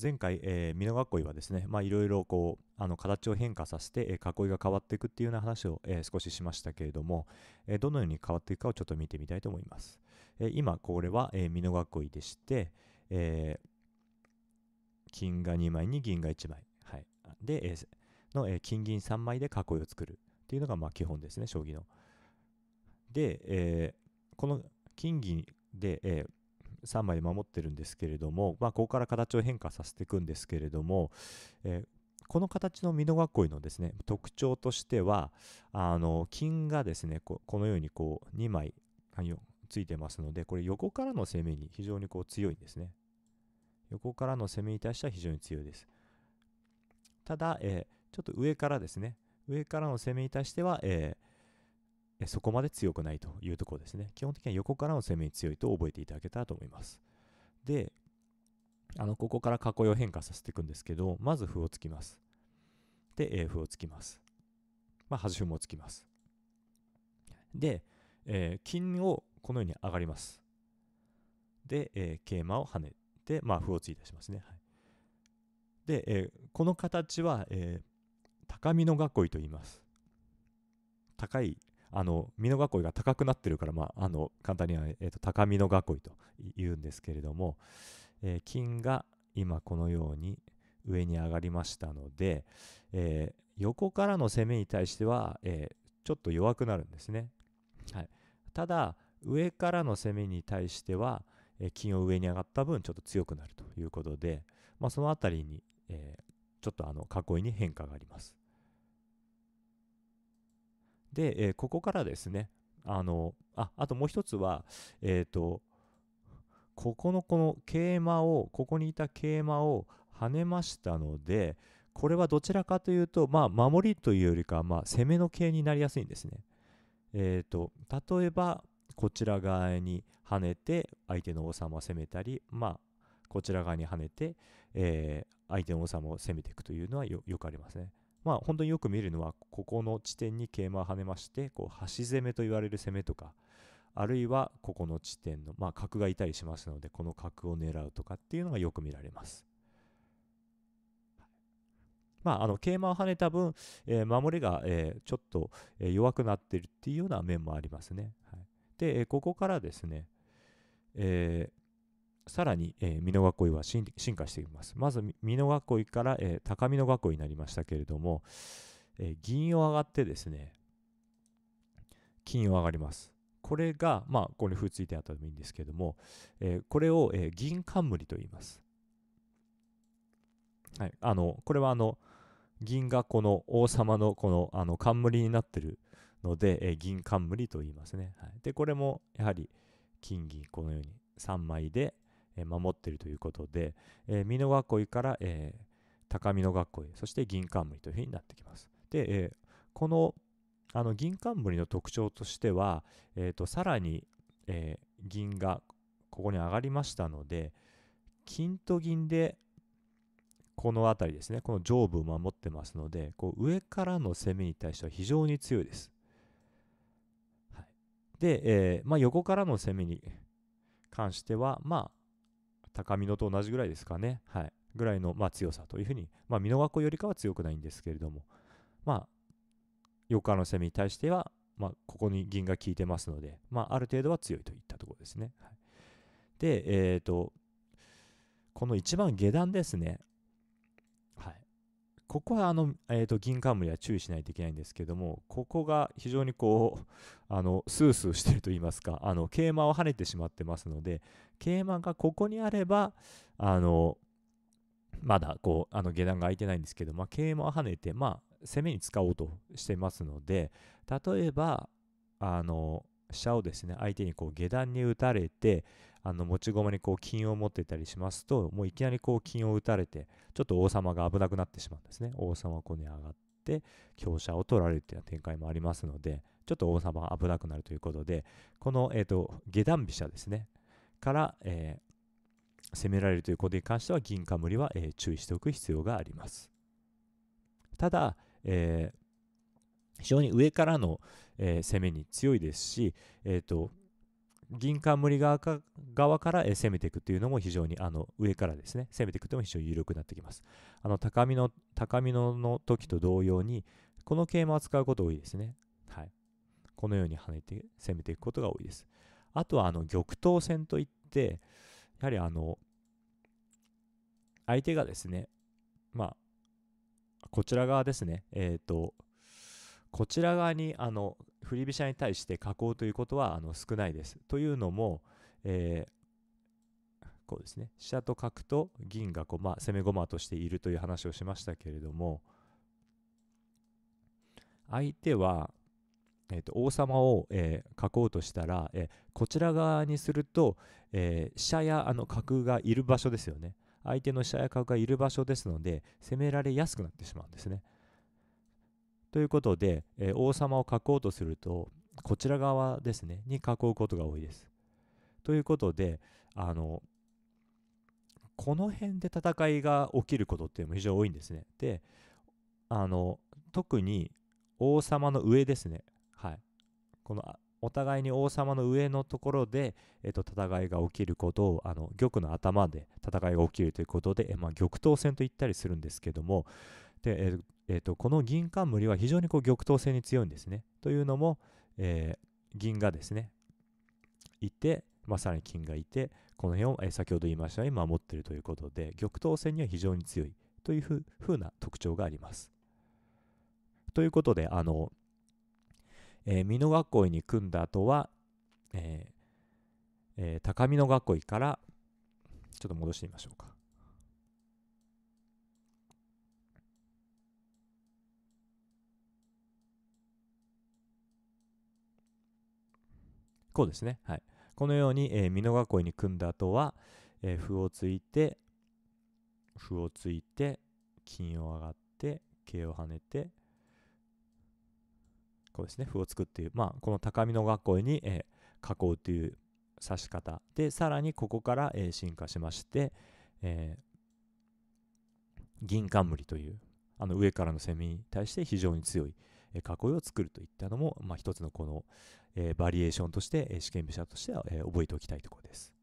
前回、え美濃囲いはですね、いろいろこう、あの形を変化させて、え囲いが変わっていくっていうような話を、え少ししましたけれども、えどのように変わっていくかをちょっと見てみたいと思います。え今、これは、え美濃囲いでして、え金が2枚に銀が1枚。はい、で、えの、え金銀3枚で囲いを作るっていうのが、まあ、基本ですね、将棋の。で、えこの金銀で、え3枚守ってるんですけれども、まあ、ここから形を変化させていくんですけれども、えー、この形の美濃囲いのですね特徴としてはあの金がですねこのようにこう2枚ついてますのでこれ横からの攻めに非常にこう強いんですね横からの攻めに対しては非常に強いですただ、えー、ちょっと上からですね上からの攻めに対しては、えそこまで強くないというところですね。基本的には横からの攻めに強いと覚えていただけたらと思います。で、あの、ここから囲いを変化させていくんですけど、まず歩を突きます。で、え歩を突きます。まあ、端歩も突きます。で、えー、金をこのように上がります。で、えー、桂馬を跳ねて、まあ、歩を突いたしますね。はい、で、えー、この形は、えー、高みの囲いと言います。高いあの美濃囲いが高くなってるから、まあ、あの簡単には、えー、と高美濃囲いと言うんですけれども、えー、金が今このように上に上がりましたので、えー、横からの攻めに対しては、えー、ちょっと弱くなるんですね。はい、ただ上からの攻めに対しては、えー、金を上に上がった分ちょっと強くなるということで、まあ、その辺りに、えー、ちょっとあの囲いに変化があります。で、えー、ここからですね、あの、あ、あともう一つは、えっ、ー、と、ここのこの桂馬を、ここにいた桂馬を跳ねましたので、これはどちらかというと、まあ、守りというよりかまあ、攻めの桂になりやすいんですね。えっ、ー、と、例えば、こちら側に跳ねて、相手の王様を攻めたり、まあ、こちら側に跳ねて、えー、相手の王様を攻めていくというのはよくありますね。まあ、本当によく見るのはここの地点に桂馬を跳ねましてこう端攻めと言われる攻めとかあるいはここの地点の、まあ、角がいたりしますのでこの角を狙うとかっていうのがよく見られます。まあ、あの桂馬を跳ねた分、えー、守りが、えー、ちょっと、えー、弱くなってるっていうような面もありますね。はい、で、えここからですね、えーさらに、えー、美濃囲いは進化しています。まず美濃囲いから、えー、高美濃囲いになりましたけれども、えー、銀を上がってですね、金を上がります。これが、まあ、ここに歩ついてあったらもいいんですけども、えー、これを、えー、銀冠と言います。はい、あのこれはあの銀がこの王様のこのあの冠になってるので、えー、銀冠と言いますね。はい、でこれもやはり金銀このように3枚でえ守っているということで、え美濃囲いから、え高美濃囲いそして銀冠というふうになってきます。で、えこのあの銀冠の特徴としては、えー、とさらに、え銀がここに上がりましたので金と銀でこの辺りですねこの上部を守ってますのでこう上からの攻めに対しては非常に強いです。はい、で、えー、まあ、横からの攻めに関してはまあ高みのと同じぐらいですかね、はい、ぐらいの、まあ、強さというふうに、まあ、美濃囲いよりかは強くないんですけれども、まあ、横川の攻めに対しては、まあ、ここに銀が効いてますので、まあ、ある程度は強いといったところですね。はい、で、えっ、ー、と、この一番下段ですね。ここはあの、えーと、銀冠は注意しないといけないんですけども、ここが非常にこう、あのスースーしてると言いますか、あの桂馬を跳ねてしまってますので、桂馬がここにあれば、あのまだこうあの下段が空いてないんですけど、まあ、桂馬を跳ねて、まあ、攻めに使おうとしてますので、例えば、あの飛車をですね相手にこう下段に打たれてあの持ち駒にこう金を持ってたりしますともういきなりこう金を打たれてちょっと王様が危なくなってしまうんですね王様ここに上がって香車を取られるという展開もありますのでちょっと王様が危なくなるということでこの、えーと、と下段飛車ですねから、えー、攻められるということに関しては銀冠は、えー、注意しておく必要がありますただ、えー非常に上からの、えー、攻めに強いですし、えーと、銀冠側か側から、えー、攻めていくというのも非常にあの上からですね攻めていくというのも非常に有力になってきますあの高みの高みのの時と同様にこの桂馬を使うこと多いですねはいこのように跳ねて攻めていくことが多いですあとはあの玉頭戦といってやはりあの相手がですねまあこちら側ですねえっ、ー、とこちら側にあの振り飛車に対して囲うということはあの少ないです。というのも、えー、こうですね飛車と角と銀がこう、まあ、攻め駒としているという話をしましたけれども相手は、えーと、王様を、えー、囲うとしたら、えー、こちら側にすると、えー、飛車やあの角がいる場所ですよね。相手の飛車や角がいる場所ですので攻められやすくなってしまうんですね。ということで、えー、王様を書こうとするとこちら側ですねに囲うことが多いです。ということであのこの辺で戦いが起きることっていうのも非常に多いんですね。であの特に王様の上ですね。はい、このお互いに王様の上のところで、えっと、戦いが起きることをあの玉の頭で戦いが起きるということで、えまあ、玉頭戦と言ったりするんですけどもで、ええーと、この銀冠は非常にこう玉頭性に強いんですね。というのも、えー、銀がですねいて、まあ、さらに金がいてこの辺を、えー、先ほど言いましたように守っているということで玉頭線には非常に強いというふうな特徴があります。ということであの、えー、美濃囲いに組んだ後は、えーえー、高美濃囲いからちょっと戻してみましょうか。こうですね。はい。このように、えー、美濃囲いに組んだ後は、えー、歩を突いて、歩を突いて、金を上がって、桂を跳ねて、こうですね、歩を突くっていう、まあ、この高美濃囲いに、えー、囲うという指し方で、さらにここから、えー、進化しまして、えー、銀冠という、あの上からの攻めに対して非常に強い、えー、囲いを作るといったのも、まあ、一つのこの、えー、バリエーションとして、えー、試験飛車としては、えー、覚えておきたいところです。